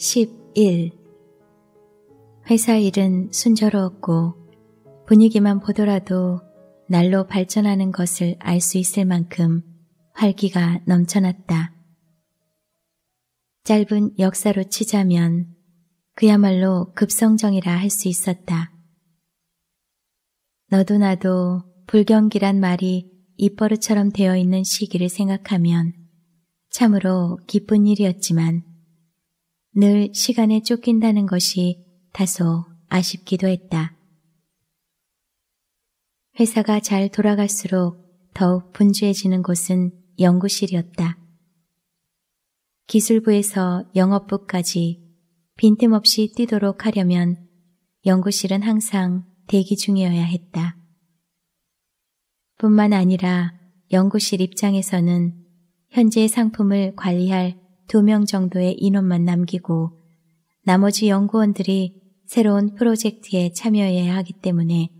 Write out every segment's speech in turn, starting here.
11. 회사 일은 순조로웠고 분위기만 보더라도 날로 발전하는 것을 알 수 있을 만큼 활기가 넘쳐났다. 짧은 역사로 치자면 그야말로 급성정이라 할 수 있었다. 너도 나도 불경기란 말이 입버릇처럼 되어 있는 시기를 생각하면 참으로 기쁜 일이었지만 늘 시간에 쫓긴다는 것이 다소 아쉽기도 했다. 회사가 잘 돌아갈수록 더욱 분주해지는 곳은 연구실이었다. 기술부에서 영업부까지 빈틈없이 뛰도록 하려면 연구실은 항상 대기 중이어야 했다. 뿐만 아니라 연구실 입장에서는 현재의 상품을 관리할 두명 정도의 인원만 남기고 나머지 연구원들이 새로운 프로젝트에 참여해야 하기 때문에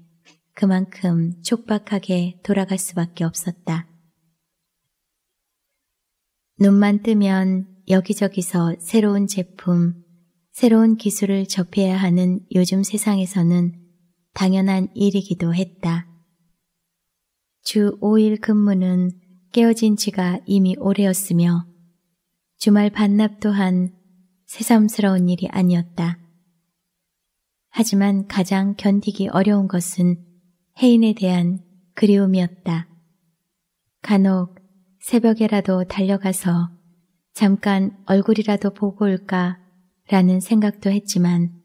그만큼 촉박하게 돌아갈 수밖에 없었다. 눈만 뜨면 여기저기서 새로운 제품, 새로운 기술을 접해야 하는 요즘 세상에서는 당연한 일이기도 했다. 주 5일 근무는 깨어진 지가 이미 오래였으며 주말 반납 또한 새삼스러운 일이 아니었다. 하지만 가장 견디기 어려운 것은 해인에 대한 그리움이었다. 간혹 새벽에라도 달려가서 잠깐 얼굴이라도 보고 올까 라는 생각도 했지만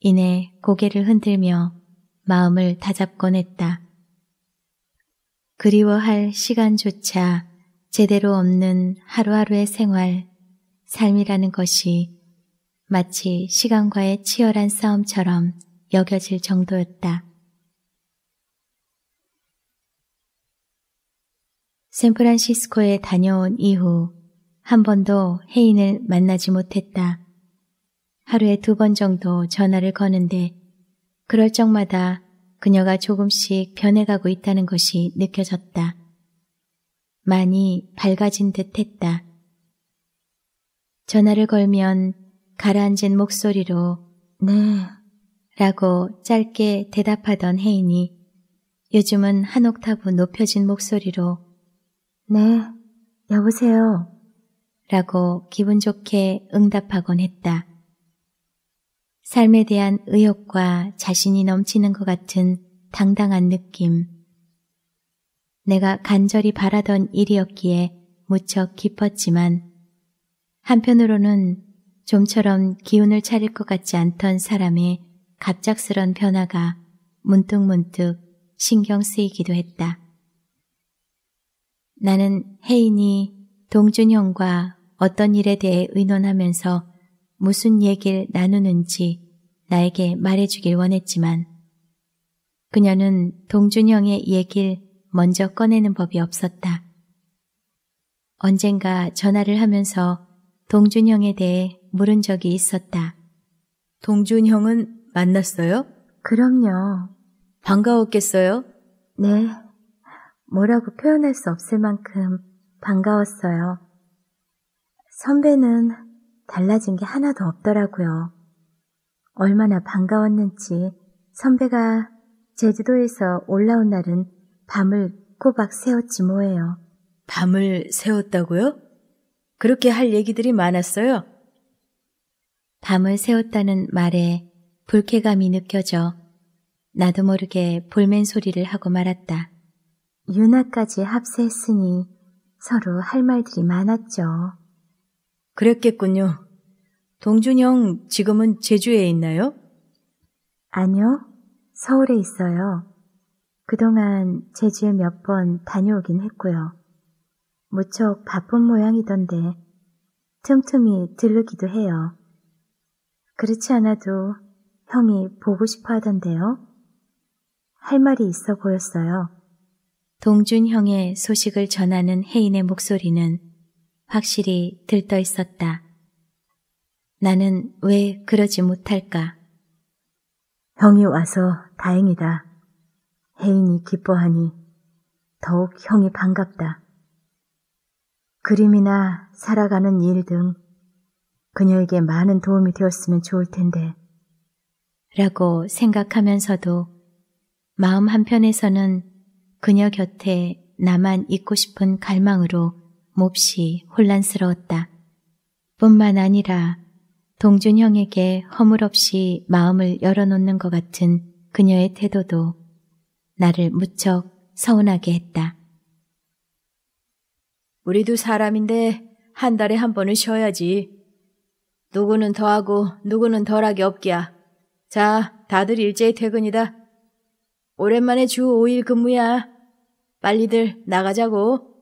이내 고개를 흔들며 마음을 다잡곤 했다. 그리워할 시간조차 제대로 없는 하루하루의 생활, 삶이라는 것이 마치 시간과의 치열한 싸움처럼 여겨질 정도였다. 샌프란시스코에 다녀온 이후 한 번도 혜인을 만나지 못했다. 하루에 두 번 정도 전화를 거는데 그럴 적마다 그녀가 조금씩 변해가고 있다는 것이 느껴졌다. 많이 밝아진 듯 했다. 전화를 걸면 가라앉은 목소리로 네 라고 짧게 대답하던 혜인이 요즘은 한 옥타브 높여진 목소리로 네 여보세요 라고 기분 좋게 응답하곤 했다. 삶에 대한 의욕과 자신이 넘치는 것 같은 당당한 느낌. 내가 간절히 바라던 일이었기에 무척 기뻤지만 한편으로는 좀처럼 기운을 차릴 것 같지 않던 사람의 갑작스런 변화가 문득문득 신경 쓰이기도 했다. 나는 혜인이 동준형과 어떤 일에 대해 의논하면서 무슨 얘기를 나누는지 나에게 말해주길 원했지만 그녀는 동준형의 얘기를 먼저 꺼내는 법이 없었다. 언젠가 전화를 하면서 동준형에 대해 물은 적이 있었다. 동준형은 만났어요? 그럼요. 반가웠겠어요? 네. 뭐라고 표현할 수 없을 만큼 반가웠어요. 선배는 달라진 게 하나도 없더라고요. 얼마나 반가웠는지 선배가 제주도에서 올라온 날은 밤을 꼬박 세웠지 뭐예요. 밤을 세웠다고요 그렇게 할 얘기들이 많았어요? 밤을 세웠다는 말에 불쾌감이 느껴져 나도 모르게 볼멘 소리를 하고 말았다. 유나까지 합세했으니 서로 할 말들이 많았죠. 그랬겠군요. 동준형 지금은 제주에 있나요? 아니요. 서울에 있어요. 그동안 제주에 몇 번 다녀오긴 했고요. 무척 바쁜 모양이던데 틈틈이 들르기도 해요. 그렇지 않아도 형이 보고 싶어 하던데요. 할 말이 있어 보였어요. 동준 형의 소식을 전하는 혜인의 목소리는 확실히 들떠 있었다. 나는 왜 그러지 못할까? 형이 와서 다행이다. 혜인이 기뻐하니 더욱 형이 반갑다. 그림이나 살아가는 일 등 그녀에게 많은 도움이 되었으면 좋을 텐데 라고 생각하면서도 마음 한편에서는 그녀 곁에 나만 있고 싶은 갈망으로 몹시 혼란스러웠다. 뿐만 아니라 동준형에게 허물없이 마음을 열어놓는 것 같은 그녀의 태도도 나를 무척 서운하게 했다. 우리도 사람인데 한 달에 한 번은 쉬어야지. 누구는 더하고 누구는 덜하게 없기야. 자, 다들 일제히 퇴근이다. 오랜만에 주 5일 근무야. 빨리들 나가자고.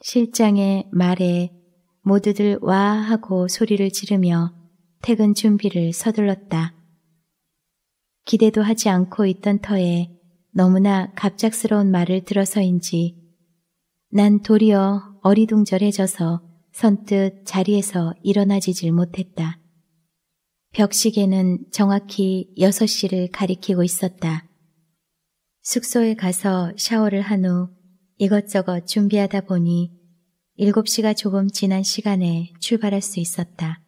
실장의 말에 모두들 와 하고 소리를 지르며 퇴근 준비를 서둘렀다. 기대도 하지 않고 있던 터에 너무나 갑작스러운 말을 들어서인지 난 도리어 어리둥절해져서 선뜻 자리에서 일어나지질 못했다. 벽시계는 정확히 6시를 가리키고 있었다. 숙소에 가서 샤워를 한 후 이것저것 준비하다 보니 7시가 조금 지난 시간에 출발할 수 있었다.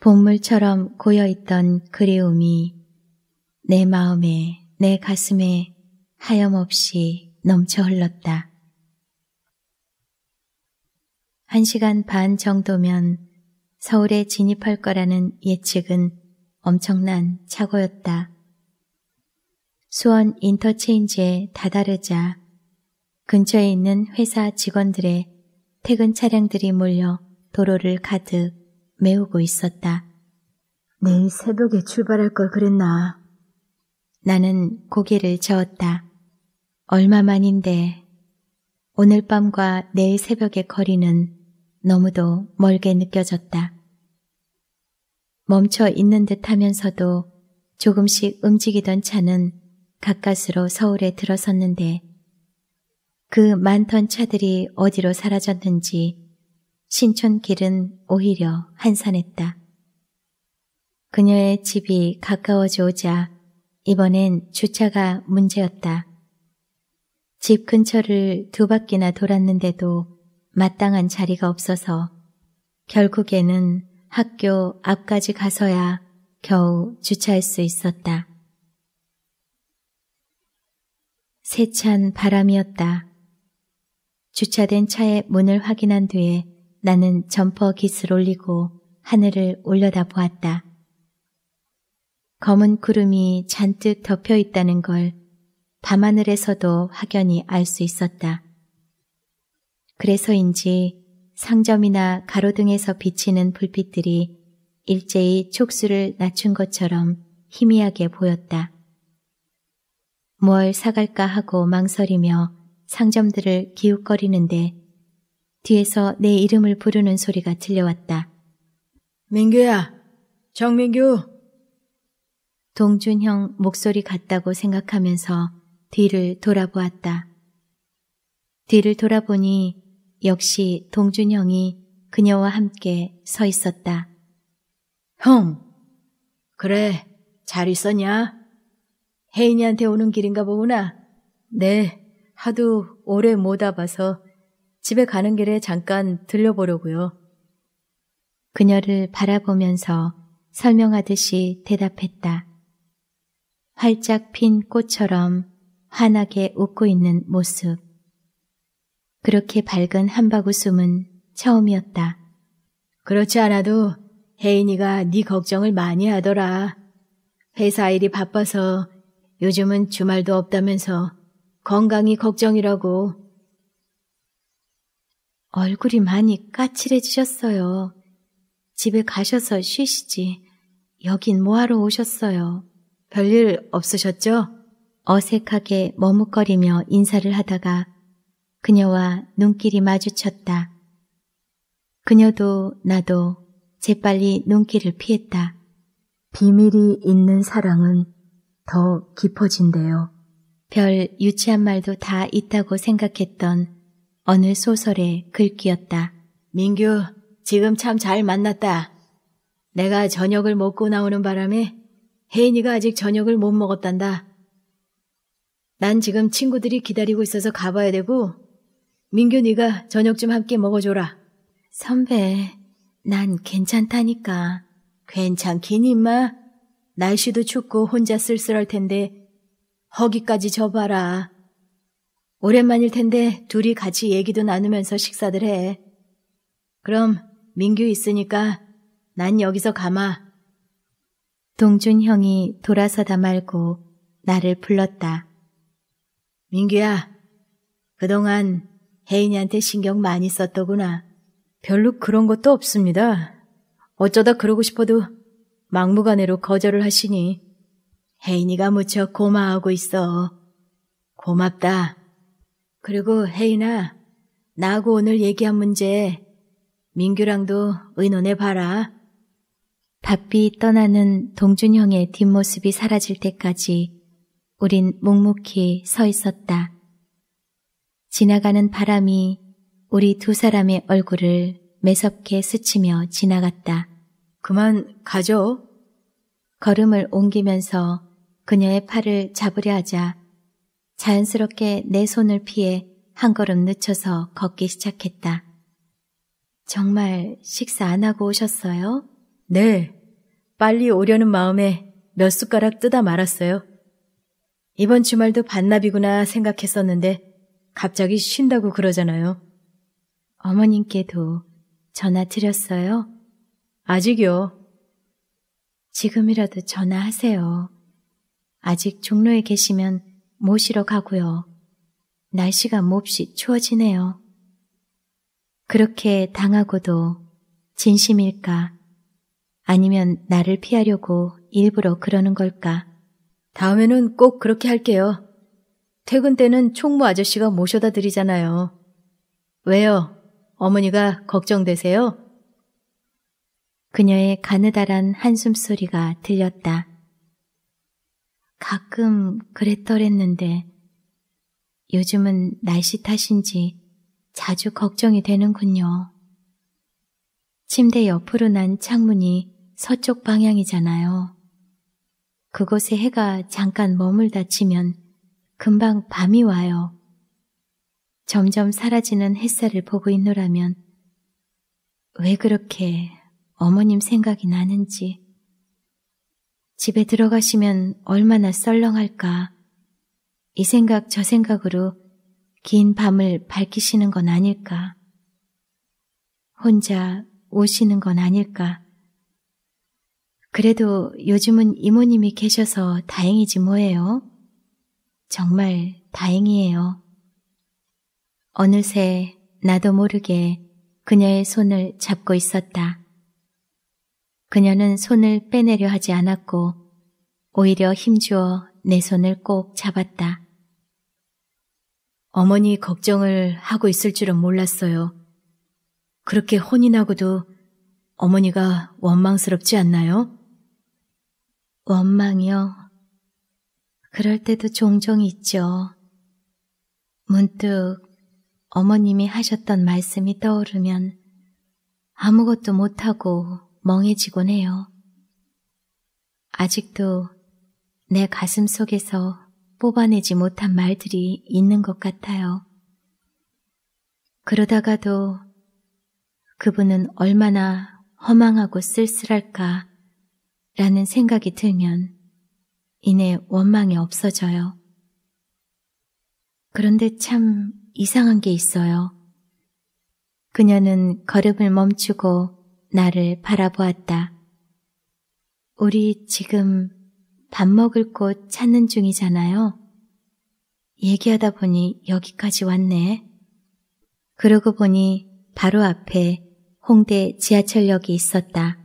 본물처럼 고여있던 그리움이 내 마음에 내 가슴에 하염없이 넘쳐 흘렀다. 한 시간 반 정도면 서울에 진입할 거라는 예측은 엄청난 착오였다. 수원 인터체인지에 다다르자 근처에 있는 회사 직원들의 퇴근 차량들이 몰려 도로를 가득 메우고 있었다. 내일 새벽에 출발할 걸 그랬나. 나는 고개를 저었다. 얼마만인데 오늘 밤과 내일 새벽의 거리는 너무도 멀게 느껴졌다. 멈춰 있는 듯 하면서도 조금씩 움직이던 차는 가까스로 서울에 들어섰는데 그 많던 차들이 어디로 사라졌는지 신촌길은 오히려 한산했다. 그녀의 집이 가까워져 오자 이번엔 주차가 문제였다. 집 근처를 두 바퀴나 돌았는데도 마땅한 자리가 없어서 결국에는 학교 앞까지 가서야 겨우 주차할 수 있었다. 세찬 바람이었다. 주차된 차의 문을 확인한 뒤에 나는 점퍼 깃을 올리고 하늘을 올려다보았다. 검은 구름이 잔뜩 덮여 있다는 걸 밤하늘에서도 확연히 알 수 있었다. 그래서인지 상점이나 가로등에서 비치는 불빛들이 일제히 촉수를 낮춘 것처럼 희미하게 보였다. 뭘 사갈까 하고 망설이며 상점들을 기웃거리는데 뒤에서 내 이름을 부르는 소리가 들려왔다. 민규야, 정민규. 동준형 목소리 같다고 생각하면서 뒤를 돌아보았다. 뒤를 돌아보니 역시 동준형이 그녀와 함께 서 있었다. 형! 그래, 잘 있었냐? 혜인이한테 오는 길인가 보구나. 네, 하도 오래 못 와봐서 집에 가는 길에 잠깐 들려보려고요. 그녀를 바라보면서 설명하듯이 대답했다. 활짝 핀 꽃처럼 환하게 웃고 있는 모습. 그렇게 밝은 한바구음은 처음이었다. 그렇지 않아도 혜인이가 네 걱정을 많이 하더라. 회사 일이 바빠서 요즘은 주말도 없다면서 건강이 걱정이라고. 얼굴이 많이 까칠해지셨어요. 집에 가셔서 쉬시지. 여긴 뭐하러 오셨어요? 별일 없으셨죠? 어색하게 머뭇거리며 인사를 하다가 그녀와 눈길이 마주쳤다. 그녀도 나도 재빨리 눈길을 피했다. 비밀이 있는 사랑은 더 깊어진대요. 별 유치한 말도 다 있다고 생각했던 어느 소설의 글귀였다. 민규, 지금 참 잘 만났다. 내가 저녁을 먹고 나오는 바람에 혜인이가 아직 저녁을 못 먹었단다. 난 지금 친구들이 기다리고 있어서 가봐야 되고 민규 네가 저녁 좀 함께 먹어줘라. 선배, 난 괜찮다니까. 괜찮긴 임마. 날씨도 춥고 혼자 쓸쓸할 텐데 허기까지 져봐라. 오랜만일 텐데 둘이 같이 얘기도 나누면서 식사들 해. 그럼 민규 있으니까 난 여기서 가마. 동준 형이 돌아서다 말고 나를 불렀다. 민규야, 그동안 혜인이한테 신경 많이 썼더구나. 별로 그런 것도 없습니다. 어쩌다 그러고 싶어도 막무가내로 거절을 하시니 혜인이가 무척 고마워하고 있어. 고맙다. 그리고 혜인아, 나하고 오늘 얘기한 문제 민규랑도 의논해봐라. 바삐 떠나는 동준형의 뒷모습이 사라질 때까지 우린 묵묵히 서 있었다. 지나가는 바람이 우리 두 사람의 얼굴을 매섭게 스치며 지나갔다. 그만 가죠. 걸음을 옮기면서 그녀의 팔을 잡으려 하자 자연스럽게 내 손을 피해 한 걸음 늦춰서 걷기 시작했다. 정말 식사 안 하고 오셨어요? 네, 빨리 오려는 마음에 몇 숟가락 뜨다 말았어요. 이번 주말도 반납이구나 생각했었는데 갑자기 쉰다고 그러잖아요. 어머님께도 전화 드렸어요? 아직요. 지금이라도 전화하세요. 아직 종로에 계시면 모시러 가고요. 날씨가 몹시 추워지네요. 그렇게 당하고도 진심일까 아니면 나를 피하려고 일부러 그러는 걸까? 다음에는 꼭 그렇게 할게요. 퇴근 때는 총무 아저씨가 모셔다 드리잖아요. 왜요? 어머니가 걱정되세요? 그녀의 가느다란 한숨 소리가 들렸다. 가끔 그랬더랬는데 요즘은 날씨 탓인지 자주 걱정이 되는군요. 침대 옆으로 난 창문이 서쪽 방향이잖아요. 그곳에 해가 잠깐 머물다 치면 금방 밤이 와요. 점점 사라지는 햇살을 보고 있노라면 왜 그렇게 어머님 생각이 나는지 집에 들어가시면 얼마나 썰렁할까 이 생각 저 생각으로 긴 밤을 밝히시는 건 아닐까 혼자 오시는 건 아닐까 그래도 요즘은 이모님이 계셔서 다행이지 뭐예요. 정말 다행이에요. 어느새 나도 모르게 그녀의 손을 잡고 있었다. 그녀는 손을 빼내려 하지 않았고 오히려 힘주어 내 손을 꼭 잡았다. 어머니 걱정을 하고 있을 줄은 몰랐어요. 그렇게 혼이 나고도 어머니가 원망스럽지 않나요? 원망이요. 그럴 때도 종종 있죠. 문득 어머님이 하셨던 말씀이 떠오르면 아무것도 못하고 멍해지곤 해요. 아직도 내 가슴 속에서 뽑아내지 못한 말들이 있는 것 같아요. 그러다가도 그분은 얼마나 허망하고 쓸쓸할까 라는 생각이 들면 이내 원망이 없어져요. 그런데 참 이상한 게 있어요. 그녀는 걸음을 멈추고 나를 바라보았다. 우리 지금 밥 먹을 곳 찾는 중이잖아요. 얘기하다 보니 여기까지 왔네. 그러고 보니 바로 앞에 홍대 지하철역이 있었다.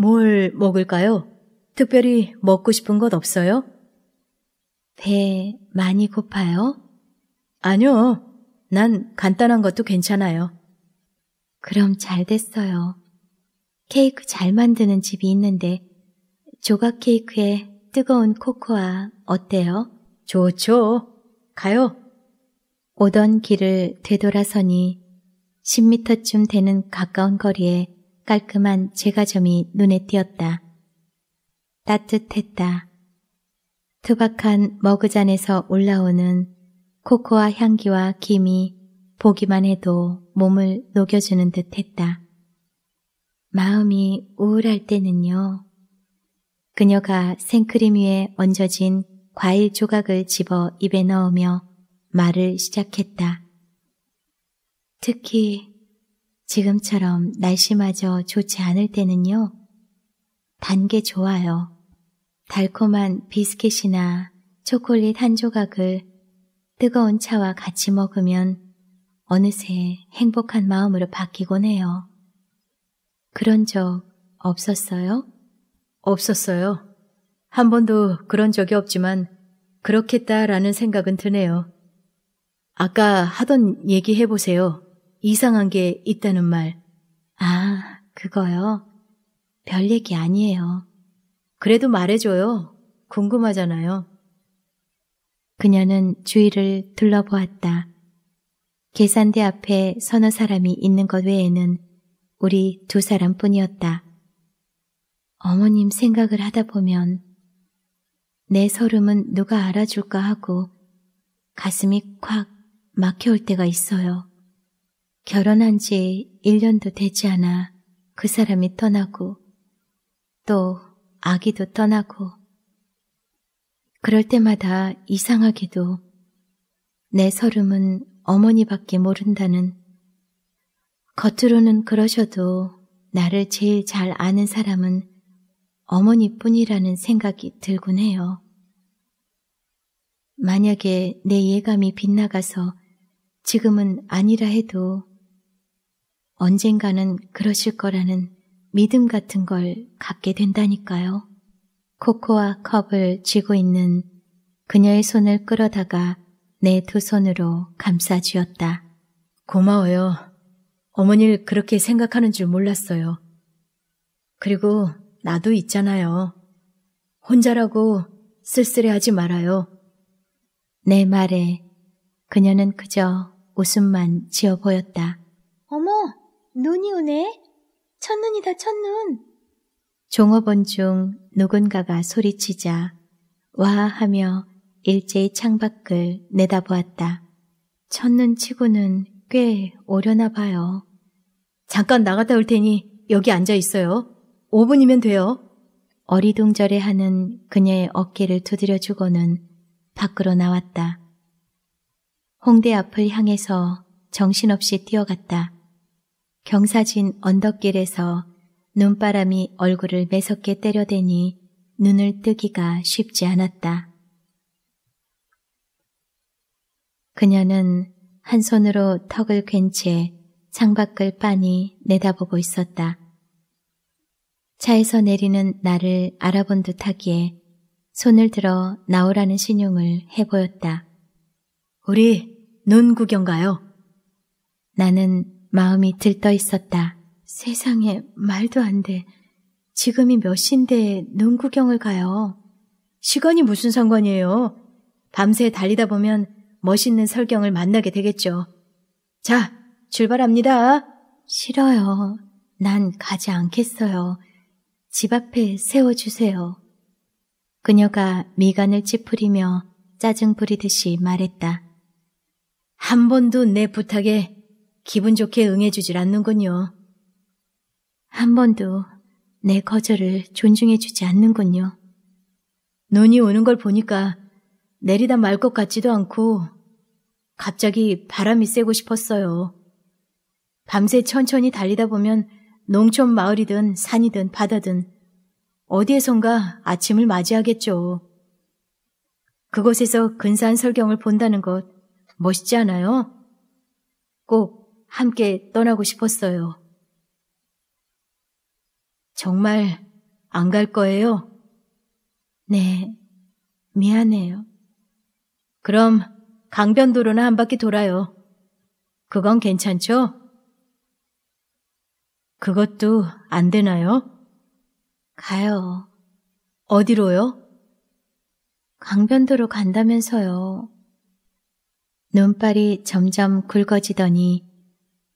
뭘 먹을까요? 특별히 먹고 싶은 것 없어요? 배 많이 고파요? 아니요. 난 간단한 것도 괜찮아요. 그럼 잘 됐어요. 케이크 잘 만드는 집이 있는데 조각 케이크에 뜨거운 코코아 어때요? 좋죠. 가요. 오던 길을 되돌아서니 1 0 m 쯤 되는 가까운 거리에 깔끔한 제과점이 눈에 띄었다. 따뜻했다. 투박한 머그잔에서 올라오는 코코아 향기와 김이 보기만 해도 몸을 녹여주는 듯 했다. 마음이 우울할 때는요. 그녀가 생크림 위에 얹어진 과일 조각을 집어 입에 넣으며 말을 시작했다. 특히 지금처럼 날씨마저 좋지 않을 때는요. 단 게 좋아요. 달콤한 비스킷이나 초콜릿 한 조각을 뜨거운 차와 같이 먹으면 어느새 행복한 마음으로 바뀌곤 해요. 그런 적 없었어요? 없었어요. 한 번도 그런 적이 없지만 그렇겠다라는 생각은 드네요. 아까 하던 얘기 해보세요. 이상한 게 있다는 말. 아, 그거요. 별 얘기 아니에요. 그래도 말해줘요. 궁금하잖아요. 그녀는 주위를 둘러보았다. 계산대 앞에 서너 사람이 있는 것 외에는 우리 두 사람뿐이었다. 어머님 생각을 하다 보면 내 서름은 누가 알아줄까 하고 가슴이 콱 막혀올 때가 있어요. 결혼한 지 1년도 되지 않아 그 사람이 떠나고 또 아기도 떠나고 그럴 때마다 이상하게도 내 서름은 어머니밖에 모른다는 겉으로는 그러셔도 나를 제일 잘 아는 사람은 어머니뿐이라는 생각이 들곤 해요. 만약에 내 예감이 빗나가서 지금은 아니라 해도 언젠가는 그러실 거라는 믿음 같은 걸 갖게 된다니까요. 코코아 컵을 쥐고 있는 그녀의 손을 끌어다가 내 두 손으로 감싸 쥐었다. 고마워요. 어머니를 그렇게 생각하는 줄 몰랐어요. 그리고 나도 있잖아요. 혼자라고 쓸쓸해하지 말아요. 내 말에 그녀는 그저 웃음만 지어 보였다. 어머, 눈이 오네. 첫눈이다, 첫눈. 종업원 중 누군가가 소리치자 와 하며 일제히 창밖을 내다보았다. 첫눈 치고는 꽤 오려나 봐요. 잠깐 나갔다 올 테니 여기 앉아 있어요. 5분이면 돼요. 어리둥절해 하는 그녀의 어깨를 두드려주고는 밖으로 나왔다. 홍대 앞을 향해서 정신없이 뛰어갔다. 경사진 언덕길에서 눈바람이 얼굴을 매섭게 때려대니 눈을 뜨기가 쉽지 않았다. 그녀는 한 손으로 턱을 괜채 창밖을 빤히 내다보고 있었다. 차에서 내리는 나를 알아본 듯 하기에 손을 들어 나오라는 신용을 해보였다. 우리 눈 구경 가요. 나는 마음이 들떠 있었다. 세상에 말도 안 돼. 지금이 몇 시인데 눈 구경을 가요. 시간이 무슨 상관이에요? 밤새 달리다 보면 멋있는 설경을 만나게 되겠죠. 자, 출발합니다. 싫어요. 난 가지 않겠어요. 집 앞에 세워주세요. 그녀가 미간을 찌푸리며 짜증 부리듯이 말했다. 한 번도 내 부탁에 기분 좋게 응해주질 않는군요. 한 번도 내 거절을 존중해주지 않는군요. 눈이 오는 걸 보니까 내리다 말 것 같지도 않고 갑자기 바람이 쐬고 싶었어요. 밤새 천천히 달리다 보면 농촌 마을이든 산이든 바다든 어디에선가 아침을 맞이하겠죠. 그곳에서 근사한 설경을 본다는 것 멋있지 않아요? 꼭 함께 떠나고 싶었어요. 정말 안 갈 거예요? 네, 미안해요. 그럼 강변도로나 한 바퀴 돌아요. 그건 괜찮죠? 그것도 안 되나요? 가요. 어디로요? 강변도로 간다면서요. 눈발이 점점 굵어지더니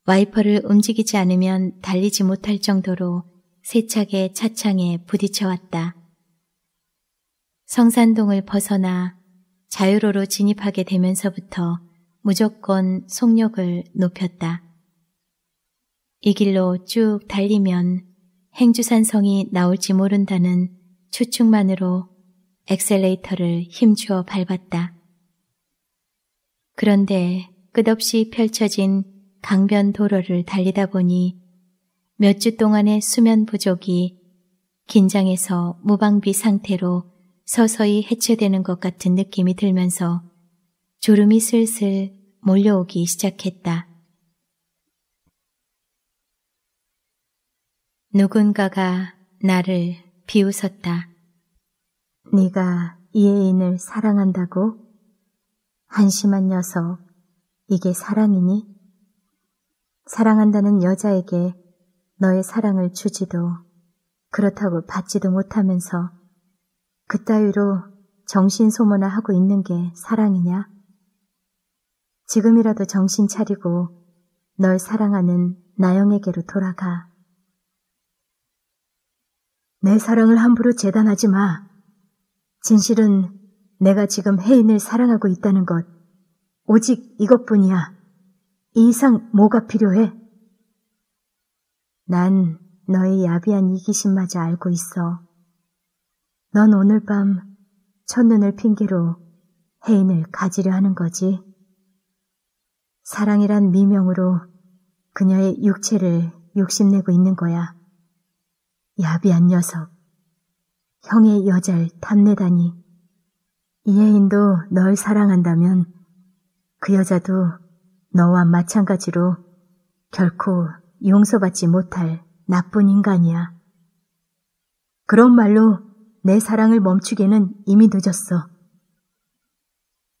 와이퍼를 움직이지 않으면 달리지 못할 정도로 세차게 차창에 부딪혀왔다. 성산동을 벗어나 자유로로 진입하게 되면서부터 무조건 속력을 높였다. 이 길로 쭉 달리면 행주산성이 나올지 모른다는 추측만으로 엑셀레이터를 힘주어 밟았다. 그런데 끝없이 펼쳐진 강변 도로를 달리다 보니 몇 주 동안의 수면 부족이 긴장에서 무방비 상태로 서서히 해체되는 것 같은 느낌이 들면서 졸음이 슬슬 몰려오기 시작했다. 누군가가 나를 비웃었다. 네가 이 애인을 사랑한다고? 한심한 녀석, 이게 사랑이니? 사랑한다는 여자에게 너의 사랑을 주지도 그렇다고 받지도 못하면서 그따위로 정신 소모나 하고 있는 게 사랑이냐? 지금이라도 정신 차리고 널 사랑하는 나영에게로 돌아가. 내 사랑을 함부로 재단하지 마. 진실은 내가 지금 혜인을 사랑하고 있다는 것, 오직 이것뿐이야. 이상 뭐가 필요해? 난 너의 야비한 이기심마저 알고 있어. 넌 오늘 밤 첫눈을 핑계로 해인을 가지려 하는 거지. 사랑이란 미명으로 그녀의 육체를 욕심내고 있는 거야. 야비한 녀석. 형의 여자를 탐내다니. 이혜인도 널 사랑한다면 그 여자도 너와 마찬가지로 결코 용서받지 못할 나쁜 인간이야. 그런 말로 내 사랑을 멈추기는 이미 늦었어.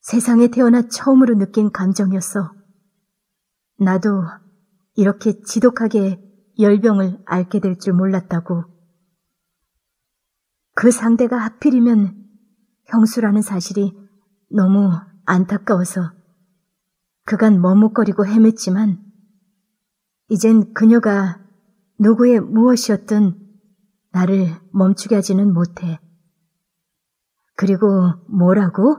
세상에 태어나 처음으로 느낀 감정이었어. 나도 이렇게 지독하게 열병을 앓게 될 줄 몰랐다고. 그 상대가 하필이면 형수라는 사실이 너무 안타까워서 그간 머뭇거리고 헤맸지만 이젠 그녀가 누구의 무엇이었든 나를 멈추게 하지는 못해. 그리고 뭐라고?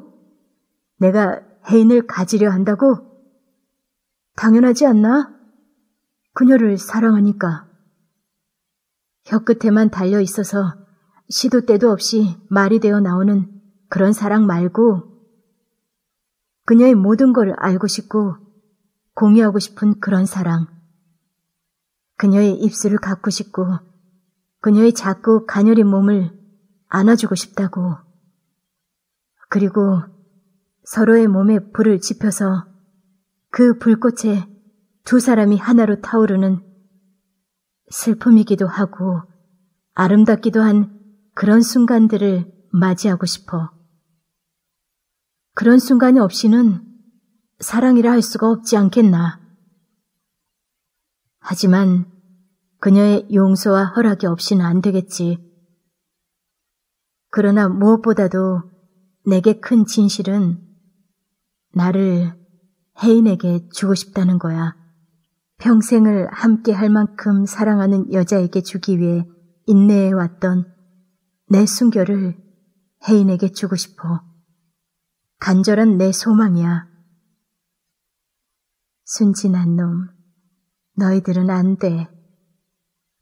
내가 해인을 가지려 한다고? 당연하지 않나? 그녀를 사랑하니까. 혀끝에만 달려 있어서 시도 때도 없이 말이 되어 나오는 그런 사랑 말고 그녀의 모든 걸 알고 싶고 공유하고 싶은 그런 사랑. 그녀의 입술을 갖고 싶고 그녀의 작고 가녀린 몸을 안아주고 싶다고. 그리고 서로의 몸에 불을 지펴서 그 불꽃에 두 사람이 하나로 타오르는 슬픔이기도 하고 아름답기도 한 그런 순간들을 맞이하고 싶어. 그런 순간이 없이는 사랑이라 할 수가 없지 않겠나. 하지만 그녀의 용서와 허락이 없이는 안 되겠지. 그러나 무엇보다도 내게 큰 진실은 나를 혜인에게 주고 싶다는 거야. 평생을 함께 할 만큼 사랑하는 여자에게 주기 위해 인내해왔던 내 순결을 혜인에게 주고 싶어. 간절한 내 소망이야. 순진한 놈, 너희들은 안 돼.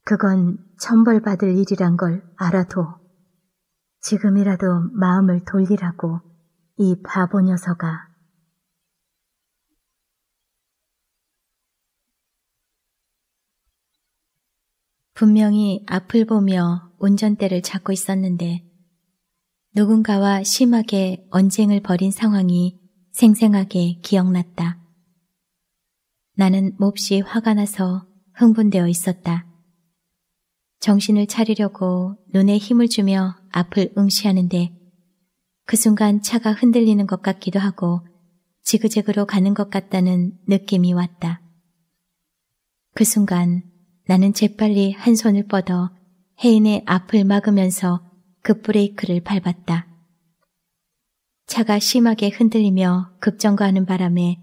그건 천벌받을 일이란 걸 알아도 지금이라도 마음을 돌리라고 이 바보 녀석아. 분명히 앞을 보며 운전대를 찾고 있었는데 누군가와 심하게 언쟁을 벌인 상황이 생생하게 기억났다. 나는 몹시 화가 나서 흥분되어 있었다. 정신을 차리려고 눈에 힘을 주며 앞을 응시하는데 그 순간 차가 흔들리는 것 같기도 하고 지그재그로 가는 것 같다는 느낌이 왔다. 그 순간 나는 재빨리 한 손을 뻗어 혜인의 앞을 막으면서 급브레이크를 그 밟았다. 차가 심하게 흔들리며 급정거하는 바람에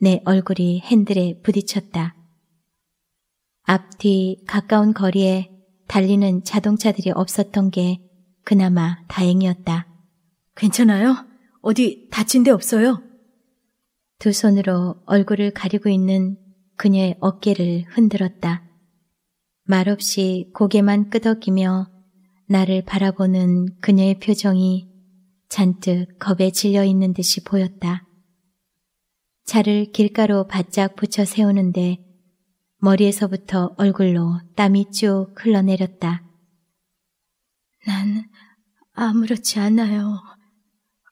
내 얼굴이 핸들에 부딪혔다. 앞뒤 가까운 거리에 달리는 자동차들이 없었던 게 그나마 다행이었다. 괜찮아요? 어디 다친 데 없어요? 두 손으로 얼굴을 가리고 있는 그녀의 어깨를 흔들었다. 말없이 고개만 끄덕이며 나를 바라보는 그녀의 표정이 잔뜩 겁에 질려 있는 듯이 보였다. 차를 길가로 바짝 붙여 세우는데 머리에서부터 얼굴로 땀이 쭉 흘러내렸다. 난 아무렇지 않아요.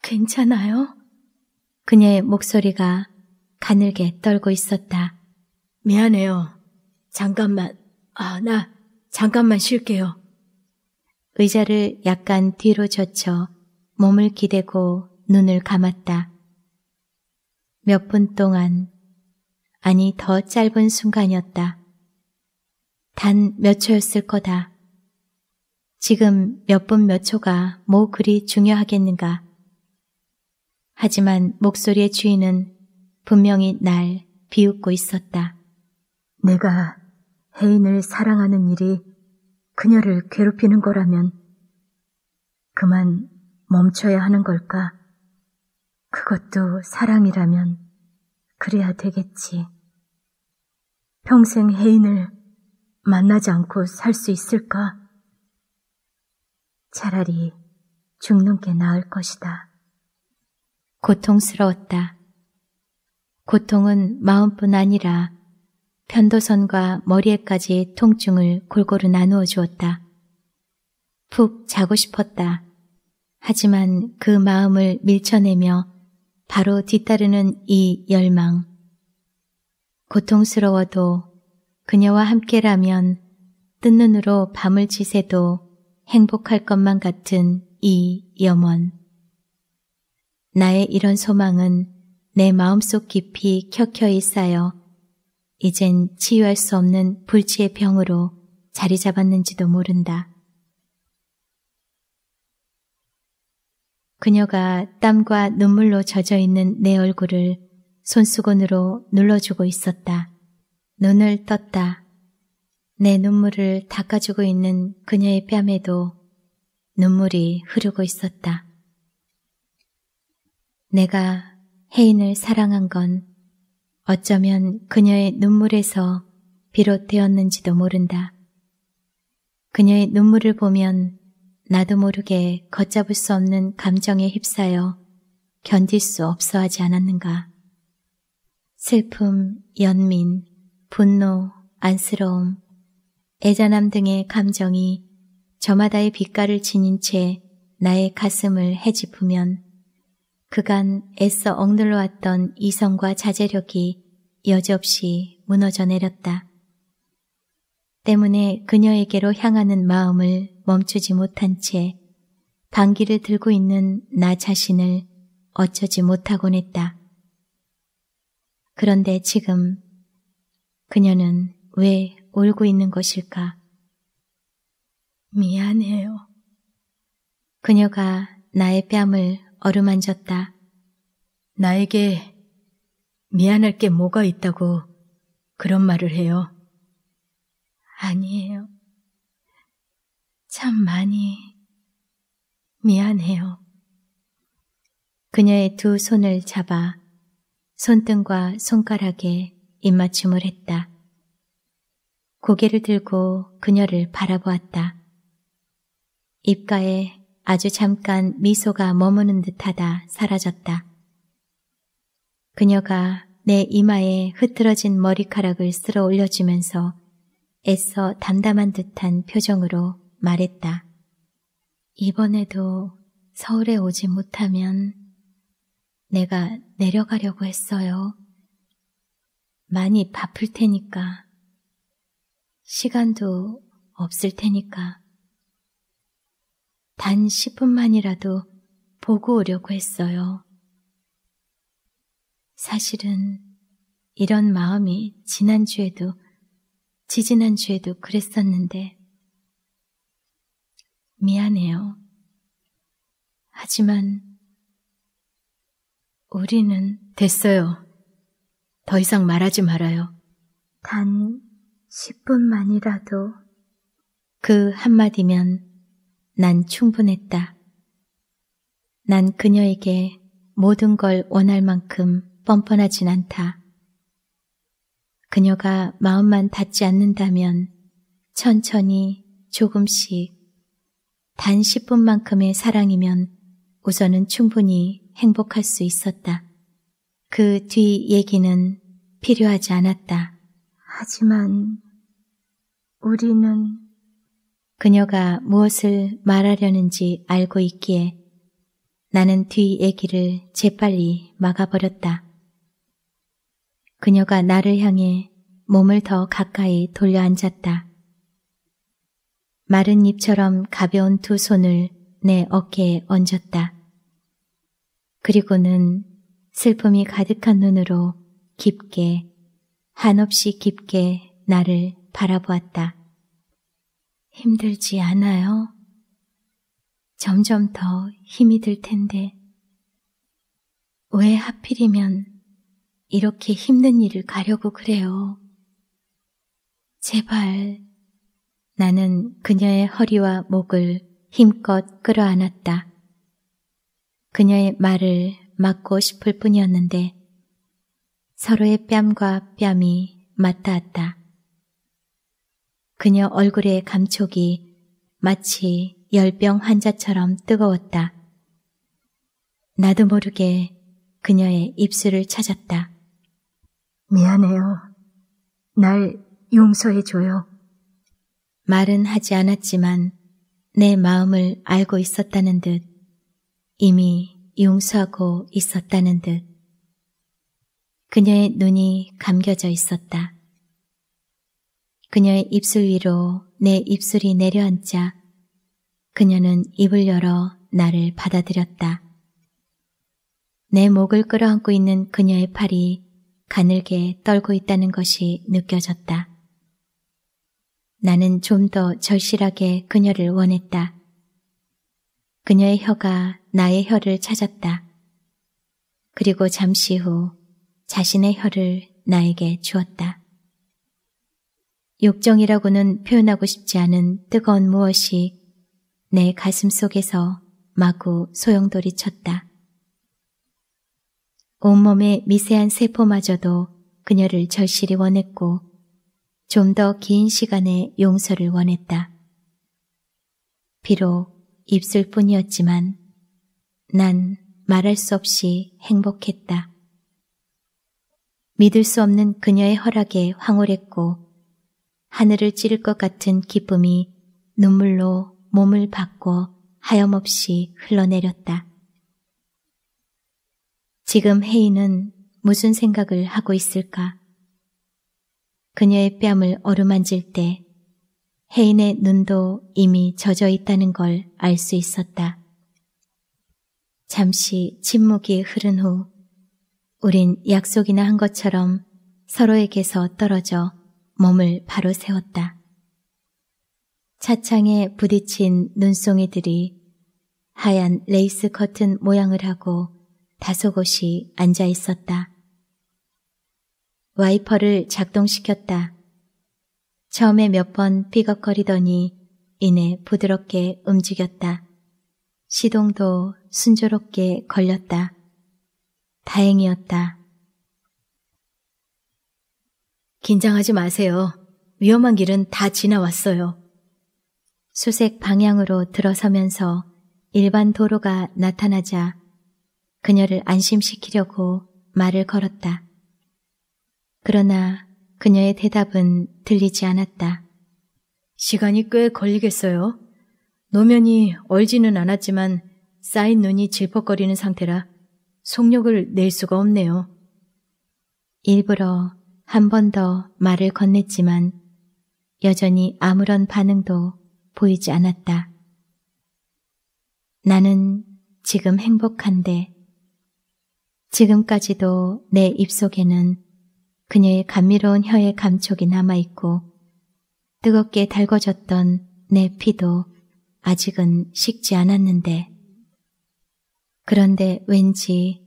괜찮아요? 그녀의 목소리가 가늘게 떨고 있었다. 미안해요. 잠깐만, 아, 나 잠깐만 쉴게요. 의자를 약간 뒤로 젖혀 몸을 기대고 눈을 감았다. 몇 분 동안, 아니 더 짧은 순간이었다. 단 몇 초였을 거다. 지금 몇 분몇 몇 초가 뭐 그리 중요하겠는가. 하지만 목소리의 주인은 분명히 날 비웃고 있었다. 내가 혜인을 사랑하는 일이 그녀를 괴롭히는 거라면 그만 멈춰야 하는 걸까? 그것도 사랑이라면 그래야 되겠지. 평생 혜인을 만나지 않고 살 수 있을까? 차라리 죽는 게 나을 것이다. 고통스러웠다. 고통은 마음뿐 아니라 편도선과 머리에까지 통증을 골고루 나누어 주었다. 푹 자고 싶었다. 하지만 그 마음을 밀쳐내며 바로 뒤따르는 이 열망. 고통스러워도 그녀와 함께라면 뜬 눈으로 밤을 지새도 행복할 것만 같은 이 염원. 나의 이런 소망은 내 마음속 깊이 켜켜이 쌓여 이젠 치유할 수 없는 불치의 병으로 자리 잡았는지도 모른다. 그녀가 땀과 눈물로 젖어 있는 내 얼굴을 손수건으로 눌러주고 있었다. 눈을 떴다. 내 눈물을 닦아주고 있는 그녀의 뺨에도 눈물이 흐르고 있었다. 내가 혜인을 사랑한 건 어쩌면 그녀의 눈물에서 비롯되었는지도 모른다. 그녀의 눈물을 보면 나도 모르게 걷잡을 수 없는 감정에 휩싸여 견딜 수 없어 하지 않았는가. 슬픔, 연민, 분노, 안쓰러움, 애잔함 등의 감정이 저마다의 빛깔을 지닌 채 나의 가슴을 헤집으면 그간 애써 억눌러 왔던 이성과 자제력이 여지없이 무너져 내렸다. 때문에 그녀에게로 향하는 마음을 멈추지 못한 채 방귀를 들고 있는 나 자신을 어쩌지 못하곤 했다. 그런데 지금 그녀는 왜 울고 있는 것일까? 미안해요. 그녀가 나의 뺨을 어루만졌다. 나에게 미안할 게 뭐가 있다고 그런 말을 해요. 아니에요. 참 많이 미안해요. 그녀의 두 손을 잡아 손등과 손가락에 입맞춤을 했다. 고개를 들고 그녀를 바라보았다. 입가에 아주 잠깐 미소가 머무는 듯하다 사라졌다. 그녀가 내 이마에 흐트러진 머리카락을 쓸어 올려주면서 애써 담담한 듯한 표정으로 말했다. 이번에도 서울에 오지 못하면 내가 내려가려고 했어요. 많이 바쁠 테니까. 시간도 없을 테니까. 단 10분만이라도 보고 오려고 했어요. 사실은 이런 마음이 지난주에도, 지지난주에도 그랬었는데, 미안해요. 하지만, 우리는 됐어요. 더 이상 말하지 말아요. 단 10분만이라도. 그 한마디면 난 충분했다. 난 그녀에게 모든 걸 원할 만큼 뻔뻔하진 않다. 그녀가 마음만 닿지 않는다면 천천히 조금씩 단 10분만큼의 사랑이면 우선은 충분히 행복할 수 있었다. 그 뒤 얘기는 필요하지 않았다. 하지만 우리는 그녀가 무엇을 말하려는지 알고 있기에 나는 뒤 얘기를 재빨리 막아버렸다. 그녀가 나를 향해 몸을 더 가까이 돌려 앉았다. 마른 잎처럼 가벼운 두 손을 내 어깨에 얹었다. 그리고는 슬픔이 가득한 눈으로 깊게, 한없이 깊게 나를 바라보았다. 힘들지 않아요? 점점 더 힘이 들 텐데, 왜 하필이면 이렇게 힘든 일을 가려고 그래요? 제발, 나는 그녀의 허리와 목을 힘껏 끌어안았다. 그녀의 말을 막고 싶을 뿐이었는데, 서로의 뺨과 뺨이 맞닿았다. 그녀 얼굴의 감촉이 마치 열병 환자처럼 뜨거웠다. 나도 모르게 그녀의 입술을 찾았다. 미안해요. 날 용서해줘요. 말은 하지 않았지만 내 마음을 알고 있었다는 듯 이미 용서하고 있었다는 듯 그녀의 눈이 감겨져 있었다. 그녀의 입술 위로 내 입술이 내려앉자 그녀는 입을 열어 나를 받아들였다. 내 목을 끌어안고 있는 그녀의 팔이 가늘게 떨고 있다는 것이 느껴졌다. 나는 좀 더 절실하게 그녀를 원했다. 그녀의 혀가 나의 혀를 찾았다. 그리고 잠시 후 자신의 혀를 나에게 주었다. 욕정이라고는 표현하고 싶지 않은 뜨거운 무엇이 내 가슴 속에서 마구 소용돌이 쳤다. 온몸의 미세한 세포마저도 그녀를 절실히 원했고 좀 더 긴 시간의 용서를 원했다. 비록 입술 뿐이었지만 난 말할 수 없이 행복했다. 믿을 수 없는 그녀의 허락에 황홀했고 하늘을 찌를 것 같은 기쁨이 눈물로 몸을 바꿔 하염없이 흘러내렸다. 지금 혜인은 무슨 생각을 하고 있을까? 그녀의 뺨을 어루만질 때 혜인의 눈도 이미 젖어 있다는 걸 알 수 있었다. 잠시 침묵이 흐른 후 우린 약속이나 한 것처럼 서로에게서 떨어져 몸을 바로 세웠다. 차창에 부딪힌 눈송이들이 하얀 레이스 커튼 모양을 하고 다소곳이 앉아 있었다. 와이퍼를 작동시켰다. 처음에 몇 번 삐걱거리더니 이내 부드럽게 움직였다. 시동도 순조롭게 걸렸다. 다행이었다. 긴장하지 마세요. 위험한 길은 다 지나왔어요. 수색 방향으로 들어서면서 일반 도로가 나타나자 그녀를 안심시키려고 말을 걸었다. 그러나 그녀의 대답은 들리지 않았다. 시간이 꽤 걸리겠어요. 노면이 얼지는 않았지만 쌓인 눈이 질퍽거리는 상태라 속력을 낼 수가 없네요. 일부러 한번더 말을 건넸지만 여전히 아무런 반응도 보이지 않았다. 나는 지금 행복한데 지금까지도 내 입속에는 그녀의 감미로운 혀의 감촉이 남아있고 뜨겁게 달궈졌던 내 피도 아직은 식지 않았는데 그런데 왠지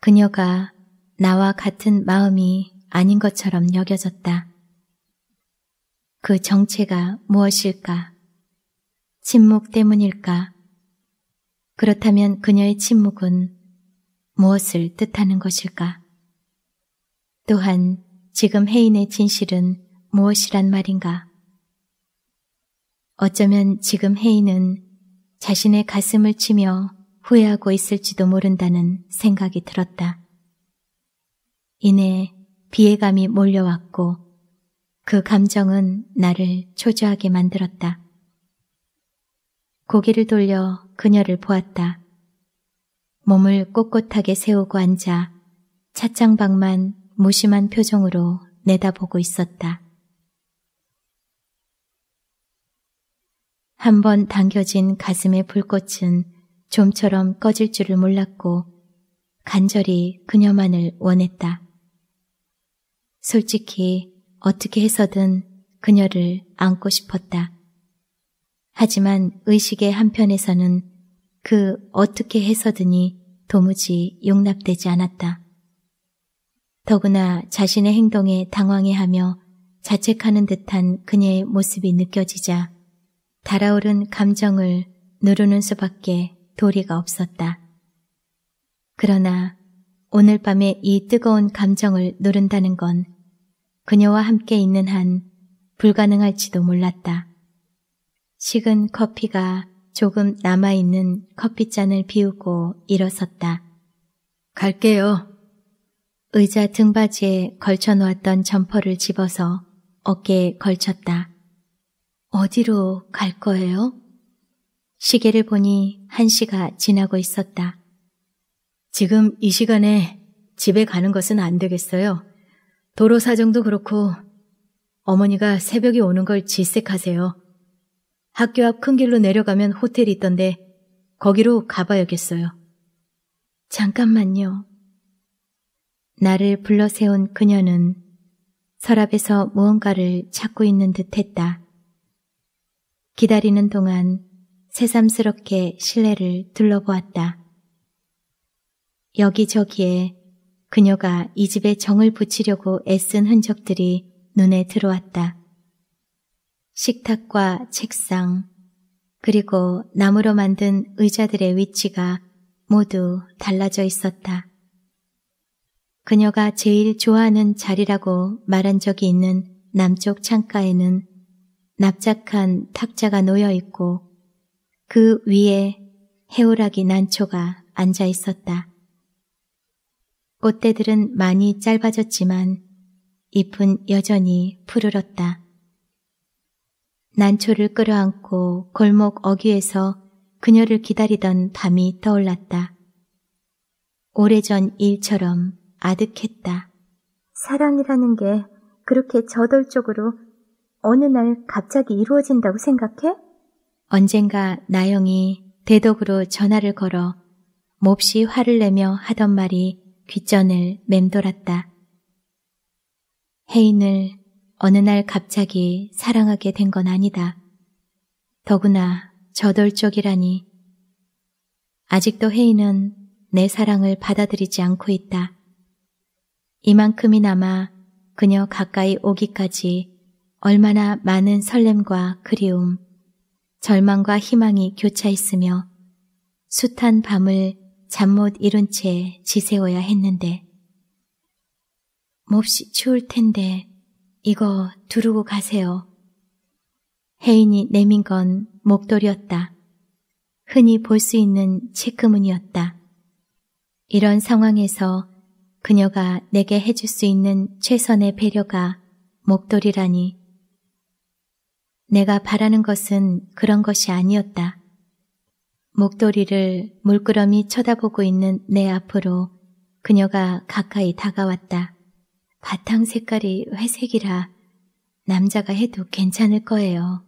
그녀가 나와 같은 마음이 아닌 것처럼 여겨졌다. 그 정체가 무엇일까? 침묵 때문일까? 그렇다면 그녀의 침묵은 무엇을 뜻하는 것일까? 또한 지금 혜인의 진실은 무엇이란 말인가? 어쩌면 지금 혜인은 자신의 가슴을 치며 후회하고 있을지도 모른다는 생각이 들었다. 이내 비애감이 몰려왔고 그 감정은 나를 초조하게 만들었다. 고개를 돌려 그녀를 보았다. 몸을 꼿꼿하게 세우고 앉아 찻장방만 무심한 표정으로 내다보고 있었다. 한 번 당겨진 가슴의 불꽃은 좀처럼 꺼질 줄을 몰랐고 간절히 그녀만을 원했다. 솔직히 어떻게 해서든 그녀를 안고 싶었다. 하지만 의식의 한편에서는 그 어떻게 해서든이 도무지 용납되지 않았다. 더구나 자신의 행동에 당황해하며 자책하는 듯한 그녀의 모습이 느껴지자 달아오른 감정을 누르는 수밖에 도리가 없었다. 그러나 오늘 밤에 이 뜨거운 감정을 누른다는 건 그녀와 함께 있는 한 불가능할지도 몰랐다. 식은 커피가 조금 남아있는 커피잔을 비우고 일어섰다. 갈게요. 의자 등받이에 걸쳐놓았던 점퍼를 집어서 어깨에 걸쳤다. 어디로 갈 거예요? 시계를 보니 한 시가 지나고 있었다. 지금 이 시간에 집에 가는 것은 안 되겠어요. 도로 사정도 그렇고 어머니가 새벽에 오는 걸 질색하세요. 학교 앞 큰 길로 내려가면 호텔이 있던데 거기로 가봐야겠어요. 잠깐만요. 나를 불러 세운 그녀는 서랍에서 무언가를 찾고 있는 듯 했다. 기다리는 동안 새삼스럽게 실내를 둘러보았다. 여기저기에 그녀가 이 집에 정을 붙이려고 애쓴 흔적들이 눈에 들어왔다. 식탁과 책상, 그리고 나무로 만든 의자들의 위치가 모두 달라져 있었다. 그녀가 제일 좋아하는 자리라고 말한 적이 있는 남쪽 창가에는 납작한 탁자가 놓여 있고 그 위에 해오락이 난초가 앉아 있었다. 꽃대들은 많이 짧아졌지만 잎은 여전히 푸르렀다. 난초를 끌어안고 골목 어귀에서 그녀를 기다리던 밤이 떠올랐다. 오래전 일처럼 아득했다. 사랑이라는 게 그렇게 저돌적으로 어느 날 갑자기 이루어진다고 생각해? 언젠가 나영이 대덕으로 전화를 걸어 몹시 화를 내며 하던 말이 귀전을 맴돌았다. 혜인을 어느 날 갑자기 사랑하게 된 건 아니다. 더구나 저돌적이라니. 아직도 혜인은 내 사랑을 받아들이지 않고 있다. 이만큼이나마 그녀 가까이 오기까지 얼마나 많은 설렘과 그리움, 절망과 희망이 교차했으며 숱한 밤을 잠못 이룬 채 지새워야 했는데 몹시 추울 텐데 이거 두르고 가세요. 혜인이 내민 건 목도리였다. 흔히 볼 수 있는 체크무늬였다. 이런 상황에서 그녀가 내게 해줄 수 있는 최선의 배려가 목도리라니. 내가 바라는 것은 그런 것이 아니었다. 목도리를 물끄러미 쳐다보고 있는 내 앞으로 그녀가 가까이 다가왔다. 바탕 색깔이 회색이라 남자가 해도 괜찮을 거예요.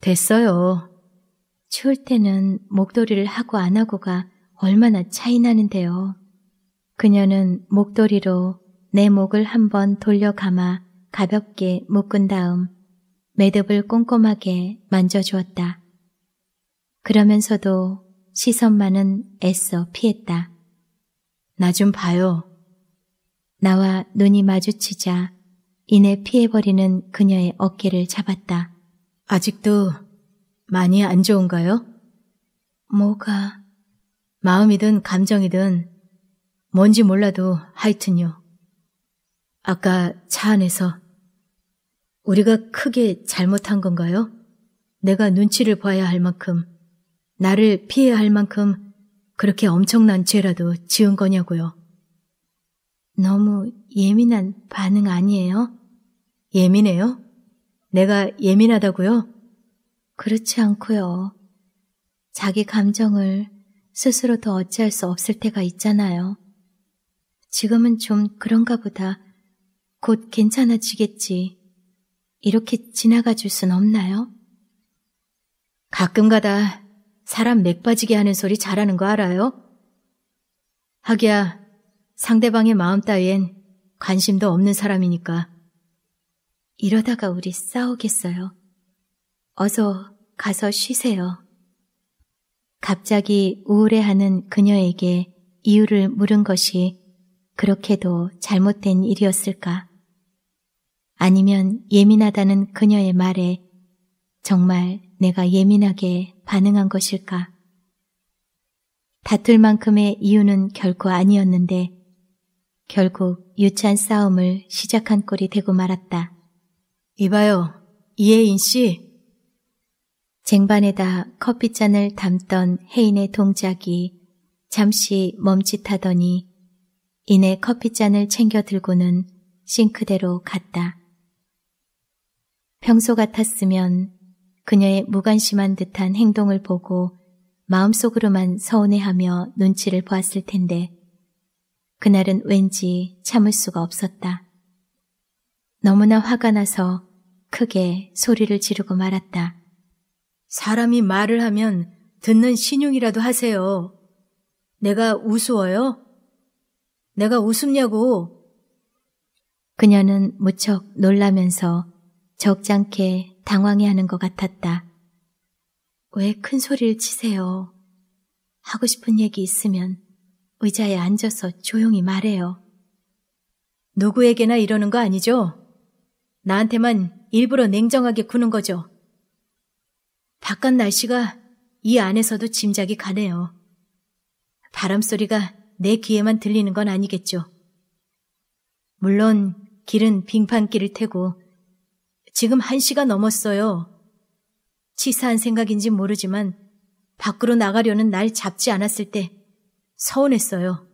됐어요. 추울 때는 목도리를 하고 안 하고가 얼마나 차이 나는데요. 그녀는 목도리로 내 목을 한번 돌려 감아 가볍게 묶은 다음 매듭을 꼼꼼하게 만져주었다. 그러면서도 시선만은 애써 피했다. 나 좀 봐요. 나와 눈이 마주치자 이내 피해버리는 그녀의 어깨를 잡았다. 아직도 많이 안 좋은가요? 뭐가? 마음이든 감정이든 뭔지 몰라도 하여튼요. 아까 차 안에서 우리가 크게 잘못한 건가요? 내가 눈치를 봐야 할 만큼 나를 피해야 할 만큼 그렇게 엄청난 죄라도 지은 거냐고요. 너무 예민한 반응 아니에요? 예민해요? 내가 예민하다고요? 그렇지 않고요. 자기 감정을 스스로 더 어찌할 수 없을 때가 있잖아요. 지금은 좀 그런가 보다. 곧 괜찮아지겠지. 이렇게 지나가 줄 순 없나요? 가끔가다 사람 맥 빠지게 하는 소리 잘하는 거 알아요? 하기야, 상대방의 마음 따위엔 관심도 없는 사람이니까. 이러다가 우리 싸우겠어요. 어서 가서 쉬세요. 갑자기 우울해하는 그녀에게 이유를 물은 것이 그렇게도 잘못된 일이었을까? 아니면 예민하다는 그녀의 말에 정말 내가 예민하게 반응한 것일까? 다툴 만큼의 이유는 결코 아니었는데 결국 유치한 싸움을 시작한 꼴이 되고 말았다. 이봐요, 이혜인 씨. 쟁반에다 커피잔을 담던 혜인의 동작이 잠시 멈칫하더니 이내 커피잔을 챙겨 들고는 싱크대로 갔다. 평소 같았으면 그녀의 무관심한 듯한 행동을 보고 마음속으로만 서운해하며 눈치를 보았을 텐데 그날은 왠지 참을 수가 없었다. 너무나 화가 나서 크게 소리를 지르고 말았다. 사람이 말을 하면 듣는 신용이라도 하세요. 내가 우스워요? 내가 웃습냐고 그녀는 무척 놀라면서 적잖게 당황해하는 것 같았다. 왜 큰 소리를 치세요? 하고 싶은 얘기 있으면 의자에 앉아서 조용히 말해요. 누구에게나 이러는 거 아니죠? 나한테만 일부러 냉정하게 구는 거죠. 바깥 날씨가 이 안에서도 짐작이 가네요. 바람 소리가 내 귀에만 들리는 건 아니겠죠. 물론 길은 빙판길을 태고 지금 한시가 넘었어요. 치사한 생각인지 모르지만 밖으로 나가려는 날 잡지 않았을 때 서운했어요.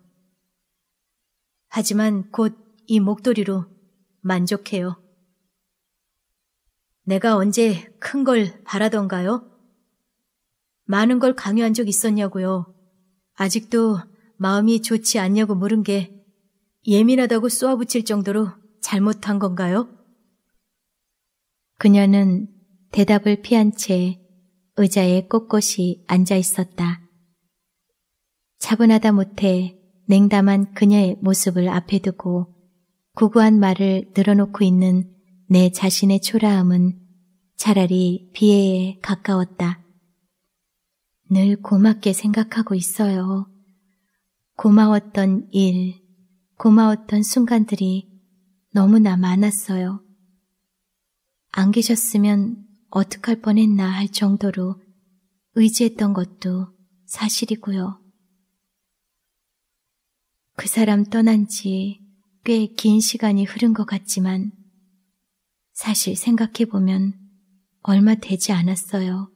하지만 곧 이 목도리로 만족해요. 내가 언제 큰 걸 바라던가요? 많은 걸 강요한 적 있었냐고요. 아직도 마음이 좋지 않냐고 물은 게 예민하다고 쏘아붙일 정도로 잘못한 건가요? 그녀는 대답을 피한 채 의자에 꼿꼿이 앉아 있었다. 차분하다 못해 냉담한 그녀의 모습을 앞에 두고 구구한 말을 늘어놓고 있는 내 자신의 초라함은 차라리 비애에 가까웠다. 늘 고맙게 생각하고 있어요. 고마웠던 일, 고마웠던 순간들이 너무나 많았어요. 안 계셨으면 어떡할 뻔했나 할 정도로 의지했던 것도 사실이고요. 그 사람 떠난 지 꽤 긴 시간이 흐른 것 같지만 사실 생각해보면 얼마 되지 않았어요.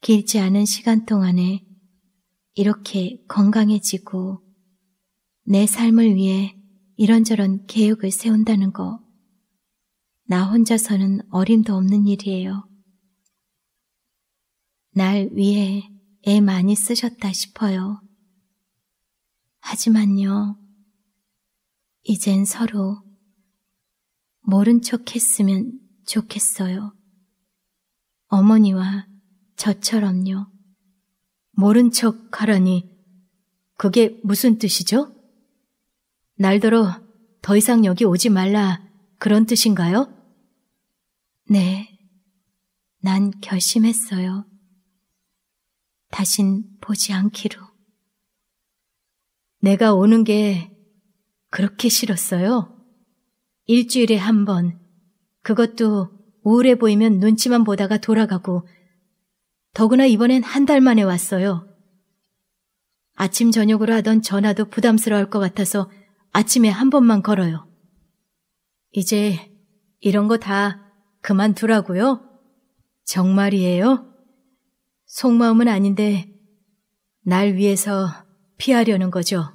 길지 않은 시간 동안에 이렇게 건강해지고 내 삶을 위해 이런저런 계획을 세운다는 거나 혼자서는 어림도 없는 일이에요. 날 위해 애 많이 쓰셨다 싶어요. 하지만요, 이젠 서로 모른 척 했으면 좋겠어요. 어머니와 저처럼요. 모른 척 하라니, 그게 무슨 뜻이죠? 날더러 더 이상 여기 오지 말라, 그런 뜻인가요? 네, 난 결심했어요. 다신 보지 않기로. 내가 오는 게 그렇게 싫었어요? 일주일에 한 번. 그것도 우울해 보이면 눈치만 보다가 돌아가고, 더구나 이번엔 한 달 만에 왔어요. 아침 저녁으로 하던 전화도 부담스러울 것 같아서 아침에 한 번만 걸어요. 이제 이런 거다 그만두라고요? 정말이에요? 속마음은 아닌데 날 위해서 피하려는 거죠.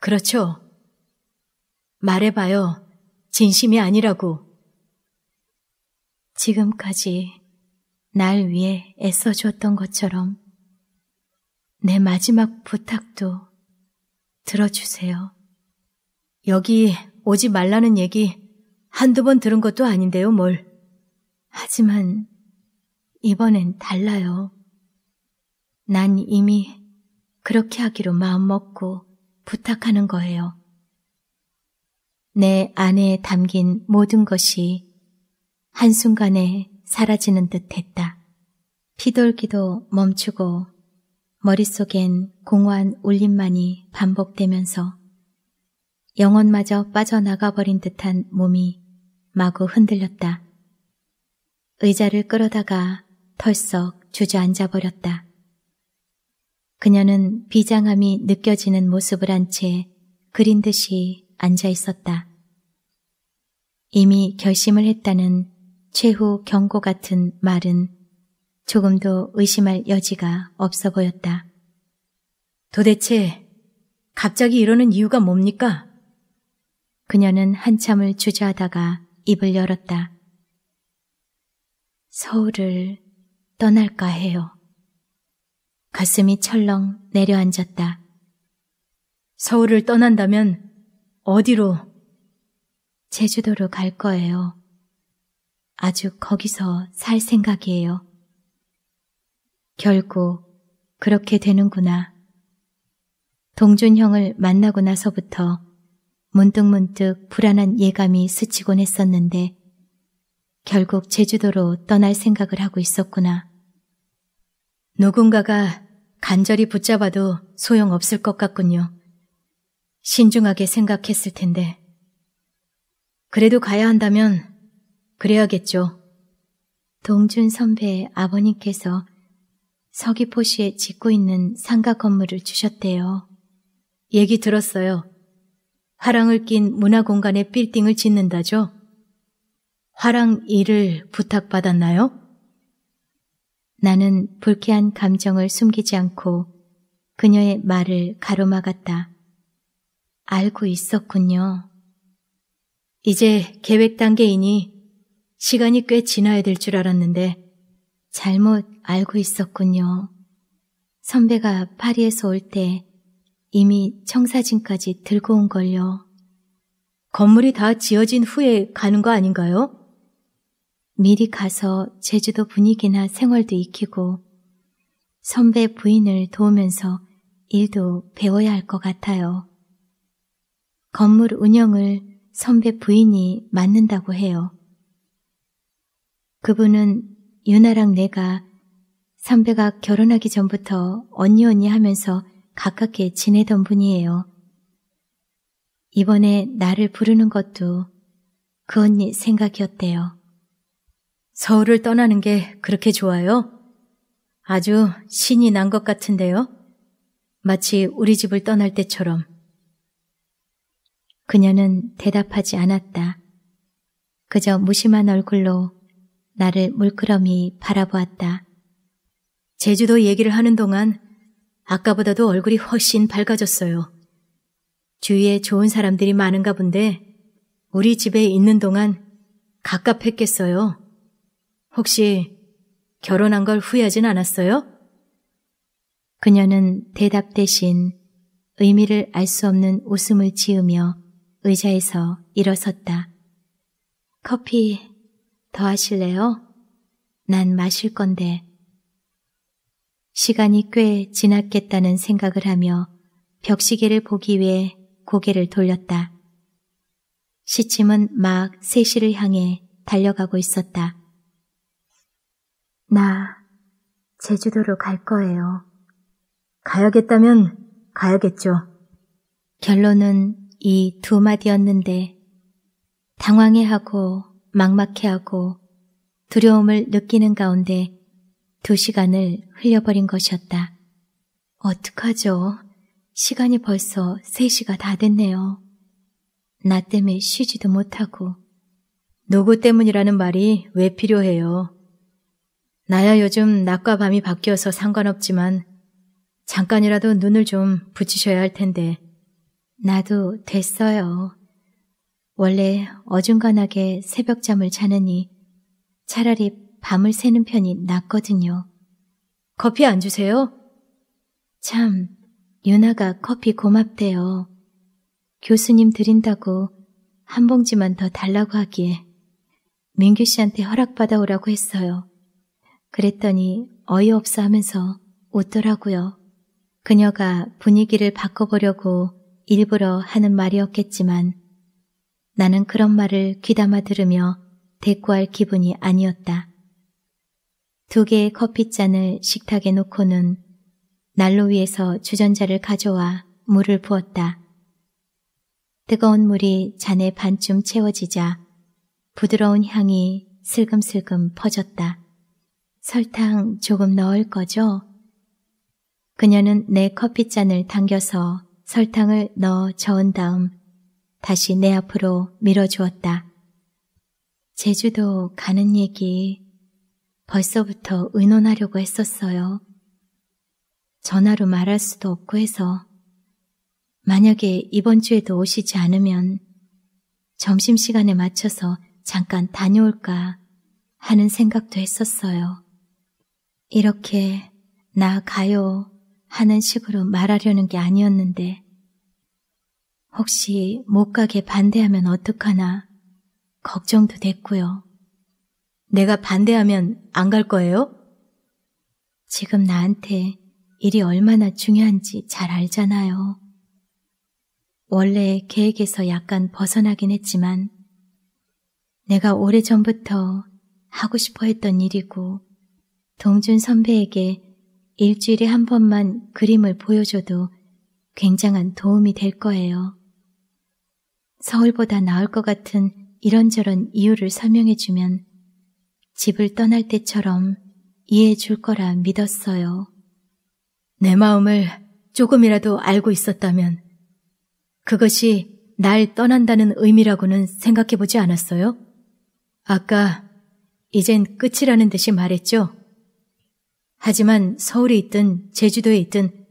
그렇죠. 말해봐요. 진심이 아니라고. 지금까지 날 위해 애써줬던 것처럼 내 마지막 부탁도 들어주세요. 여기 오지 말라는 얘기 한두 번 들은 것도 아닌데요, 뭘. 하지만 이번엔 달라요. 난 이미 그렇게 하기로 마음먹고 부탁하는 거예요. 내 안에 담긴 모든 것이 한순간에 사라지는 듯 했다. 피돌기도 멈추고 머릿속엔 공허한 울림만이 반복되면서 영혼마저 빠져나가버린 듯한 몸이 마구 흔들렸다. 의자를 끌어다가 털썩 주저앉아 버렸다. 그녀는 비장함이 느껴지는 모습을 한 채 그린 듯이 앉아 있었다. 이미 결심을 했다는 최후 경고 같은 말은 조금도 의심할 여지가 없어 보였다. 도대체 갑자기 이러는 이유가 뭡니까? 그녀는 한참을 주저하다가 입을 열었다. 서울을 떠날까 해요. 가슴이 철렁 내려앉았다. 서울을 떠난다면 어디로? 제주도로 갈 거예요. 아주 거기서 살 생각이에요. 결국 그렇게 되는구나. 동준 형을 만나고 나서부터 문득문득 불안한 예감이 스치곤 했었는데 결국 제주도로 떠날 생각을 하고 있었구나. 누군가가 간절히 붙잡아도 소용없을 것 같군요. 신중하게 생각했을 텐데. 그래도 가야 한다면 그래야겠죠. 동준 선배의 아버님께서 서귀포시에 짓고 있는 상가 건물을 주셨대요. 얘기 들었어요. 화랑을 낀 문화 공간에 빌딩을 짓는다죠. 화랑 일을 부탁받았나요? 나는 불쾌한 감정을 숨기지 않고 그녀의 말을 가로막았다. 알고 있었군요. 이제 계획 단계이니 시간이 꽤 지나야 될 줄 알았는데 잘못 알고 있었군요. 선배가 파리에서 올때 이미 청사진까지 들고 온 걸요. 건물이 다 지어진 후에 가는 거 아닌가요? 미리 가서 제주도 분위기나 생활도 익히고 선배 부인을 도우면서 일도 배워야 할 것 같아요. 건물 운영을 선배 부인이 맡는다고 해요. 그분은 유나랑 내가 선배가 결혼하기 전부터 언니 언니 하면서 가깝게 지내던 분이에요. 이번에 나를 부르는 것도 그 언니 생각이었대요. 서울을 떠나는 게 그렇게 좋아요? 아주 신이 난 것 같은데요? 마치 우리 집을 떠날 때처럼. 그녀는 대답하지 않았다. 그저 무심한 얼굴로 나를 물끄러미 바라보았다. 제주도 얘기를 하는 동안 아까보다도 얼굴이 훨씬 밝아졌어요. 주위에 좋은 사람들이 많은가 본데 우리 집에 있는 동안 갑갑했겠어요. 혹시 결혼한 걸 후회하진 않았어요? 그녀는 대답 대신 의미를 알 수 없는 웃음을 지으며 의자에서 일어섰다. 커피 더 하실래요? 난 마실 건데. 시간이 꽤 지났겠다는 생각을 하며 벽시계를 보기 위해 고개를 돌렸다. 시침은 막 3시를 향해 달려가고 있었다. 나 제주도로 갈 거예요. 가야겠다면 가야겠죠. 결론은 이 두 마디였는데 당황해하고 막막해하고 두려움을 느끼는 가운데 두 시간을 흘려버린 것이었다. 어떡하죠? 시간이 벌써 3시가 다 됐네요. 나 때문에 쉬지도 못하고. 누구 때문이라는 말이 왜 필요해요? 나야 요즘 낮과 밤이 바뀌어서 상관없지만 잠깐이라도 눈을 좀 붙이셔야 할 텐데. 나도 됐어요. 원래 어중간하게 새벽잠을 자느니 차라리 밤을 새는 편이 낫거든요. 커피 안 주세요? 참, 유나가 커피 고맙대요. 교수님 드린다고 한 봉지만 더 달라고 하기에 민규 씨한테 허락받아 오라고 했어요. 그랬더니 어이없어 하면서 웃더라고요. 그녀가 분위기를 바꿔보려고 일부러 하는 말이었겠지만 나는 그런 말을 귀담아 들으며 대꾸할 기분이 아니었다. 두 개의 커피잔을 식탁에 놓고는 난로 위에서 주전자를 가져와 물을 부었다. 뜨거운 물이 잔에 반쯤 채워지자 부드러운 향이 슬금슬금 퍼졌다. 설탕 조금 넣을 거죠? 그녀는 내 커피잔을 당겨서 설탕을 넣어 저은 다음 다시 내 앞으로 밀어주었다. 제주도 가는 얘기 벌써부터 의논하려고 했었어요. 전화로 말할 수도 없고 해서 만약에 이번 주에도 오시지 않으면 점심시간에 맞춰서 잠깐 다녀올까 하는 생각도 했었어요. 이렇게 나가요 하는 식으로 말하려는 게 아니었는데 혹시 못 가게 반대하면 어떡하나 걱정도 됐고요. 내가 반대하면 안 갈 거예요? 지금 나한테 일이 얼마나 중요한지 잘 알잖아요. 원래 계획에서 약간 벗어나긴 했지만 내가 오래전부터 하고 싶어 했던 일이고 동준 선배에게 일주일에 한 번만 그림을 보여줘도 굉장한 도움이 될 거예요. 서울보다 나을 것 같은 이런저런 이유를 설명해주면 집을 떠날 때처럼 이해해 줄 거라 믿었어요. 내 마음을 조금이라도 알고 있었다면 그것이 날 떠난다는 의미라고는 생각해 보지 않았어요? 아까 이젠 끝이라는 듯이 말했죠? 하지만 서울에 있든 제주도에 있든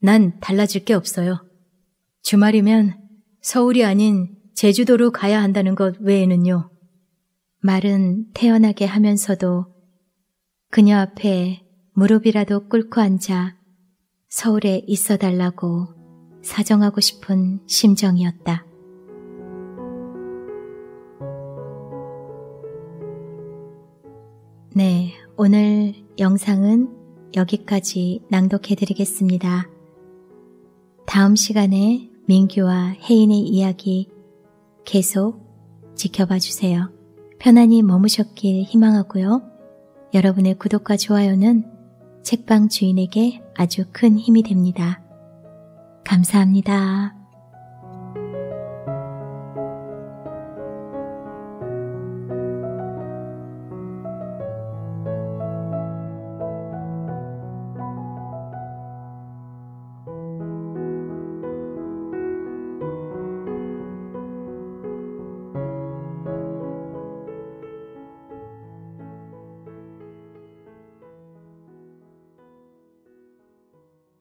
난 달라질 게 없어요. 주말이면 서울이 아닌 제주도로 가야 한다는 것 외에는요. 말은 태연하게 하면서도 그녀 앞에 무릎이라도 꿇고 앉아 서울에 있어 달라고 사정하고 싶은 심정이었다. 네, 오늘 영상은 여기까지 낭독해드리겠습니다. 다음 시간에 민규와 혜인의 이야기 계속 지켜봐 주세요. 편안히 머무셨길 희망하고요. 여러분의 구독과 좋아요는 책방 주인에게 아주 큰 힘이 됩니다. 감사합니다.